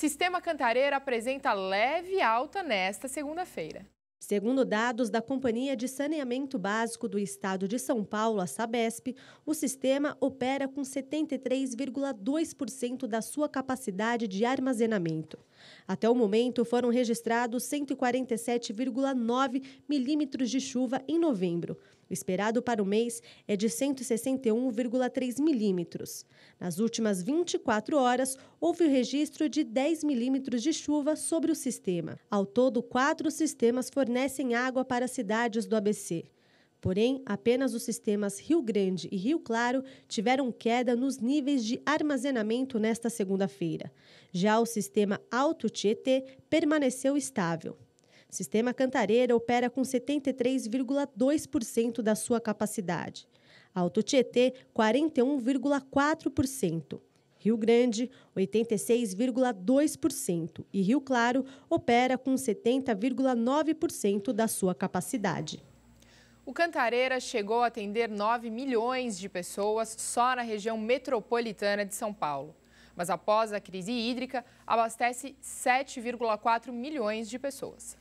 Sistema Cantareira apresenta leve alta nesta segunda-feira. Segundo dados da Companhia de Saneamento Básico do Estado de São Paulo, a SABESP, o sistema opera com 73,2% da sua capacidade de armazenamento. Até o momento, foram registrados 147,9 milímetros de chuva em novembro, o esperado para o mês é de 161,3 milímetros. Nas últimas 24 horas, houve o registro de 10 milímetros de chuva sobre o sistema. Ao todo, quatro sistemas fornecem água para as cidades do ABC. Porém, apenas os sistemas Rio Grande e Rio Claro tiveram queda nos níveis de armazenamento nesta segunda-feira. Já o sistema Alto Tietê permaneceu estável. O sistema Cantareira opera com 73,2% da sua capacidade. Alto Tietê, 41,4%. Rio Grande, 86,2%, e Rio Claro opera com 70,9% da sua capacidade. O Cantareira chegou a atender 9 milhões de pessoas só na região metropolitana de São Paulo. Mas após a crise hídrica, abastece 7,4 milhões de pessoas.